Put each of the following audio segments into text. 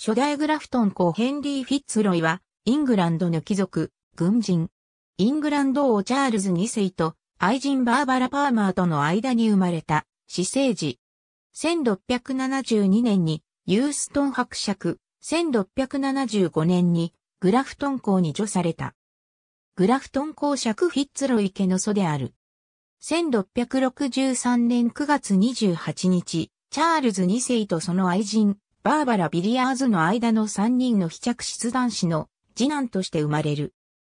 初代グラフトン公ヘンリー・フィッツロイは、イングランドの貴族、軍人。イングランド王チャールズ2世と愛人バーバラ・パーマーとの間に生まれた、私生児。1672年にユーストン伯爵、1675年にグラフトン公に除された。グラフトン公爵フィッツロイ家の祖である。1663年9月28日、チャールズ2世とその愛人、バーバラ・ビリアーズの間の3人の非着出男子の次男として生まれる。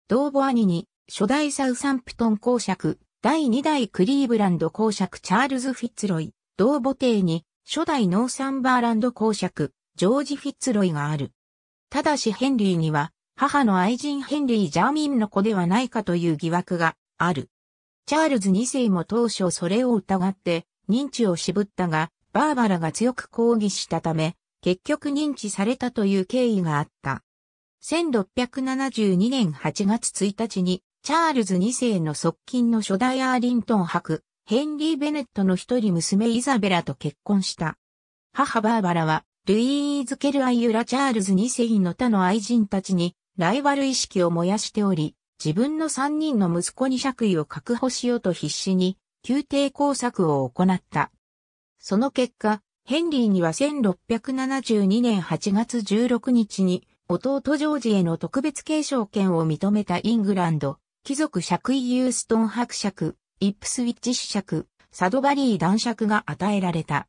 同母兄に、初代サウサンプトン公爵、第2代クリーブランド公爵チャールズ・フィッツロイ、同母帝に、初代ノーサンバーランド公爵、ジョージ・フィッツロイがある。ただしヘンリーには、母の愛人ヘンリー・ジャーミンの子ではないかという疑惑がある。チャールズ2世も当初それを疑って認知を渋ったが、バーバラが強く抗議したため、結局認知されたという経緯があった。1672年8月1日に、チャールズ2世の側近の初代アーリントン博、ヘンリー・ベネットの一人娘イザベラと結婚した。母バーバラは、ルイーズ・ケル・アイユラ・チャールズ2世の他の愛人たちに、ライバル意識を燃やしており、自分の3人の息子に爵位を確保しようと必死に、宮廷工作を行った。その結果、ヘンリーには1672年8月16日に弟ジョージへの特別継承権を認めたイングランド、貴族爵位ユーストン伯爵、イップスウィッチ子爵、サドバリー男爵が与えられた。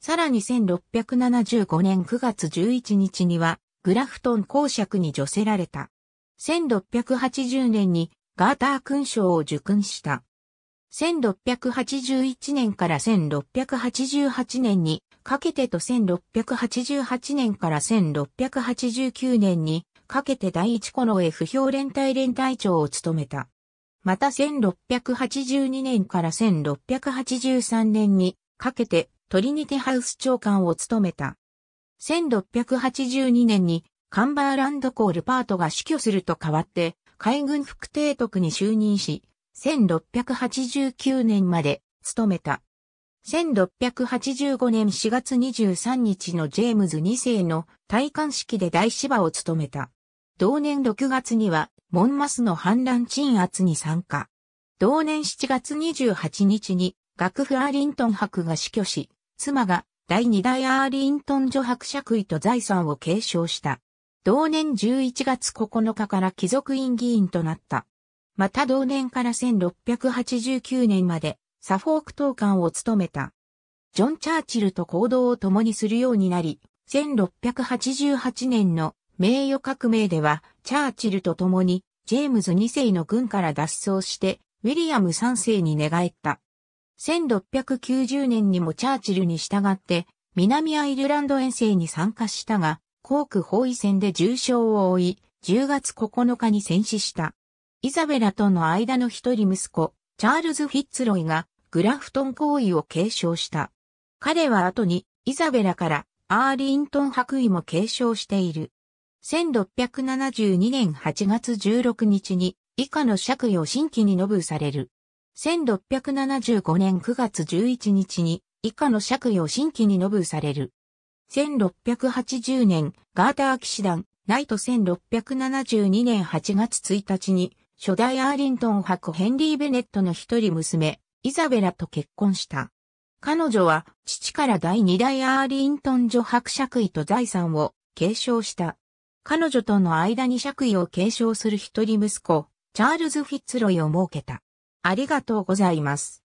さらに1675年9月11日には、グラフトン公爵に除せられた。1680年にガーター勲章を受勲した。1681年から1688年にかけてと1688年から1689年にかけて第一この不評連隊連隊長を務めた。また1682年から1683年にかけてトリニテハウス長官を務めた。1682年にカンバーランドコールパートが死去すると変わって海軍副提督に就任し、1689年まで勤めた。1685年4月23日のジェームズ2世の戴冠式で大芝を務めた。同年6月には、モンマスの反乱鎮圧に参加。同年7月28日に、学府アーリントン博が死去し、妻が第2代アーリントン女博爵位と財産を継承した。同年11月9日から貴族院議員となった。また同年から1689年までサフォーク党官を務めた。ジョン・チャーチルと行動を共にするようになり、1688年の名誉革命では、チャーチルと共にジェームズ2世の軍から脱走して、ウィリアム3世に寝返った。1690年にもチャーチルに従って、南アイルランド遠征に参加したが、コーク包囲戦で重傷を負い、10月9日に戦死した。イザベラとの間の一人息子、チャールズ・フィッツロイがグラフトン行為を継承した。彼は後にイザベラからアーリントン白衣も継承している。1672年8月16日に以下の爵位を新規にノブされる。1675年9月11日に以下の爵位を新規にノブされる。1680年ガーター騎士団ナイト1672年8月1日に初代アーリントン伯ヘンリー・ベネットの一人娘、イザベラと結婚した。彼女は父から第二代アーリントン女伯爵位と財産を継承した。彼女との間に爵位を継承する一人息子、チャールズ・フィッツロイを設けた。ありがとうございます。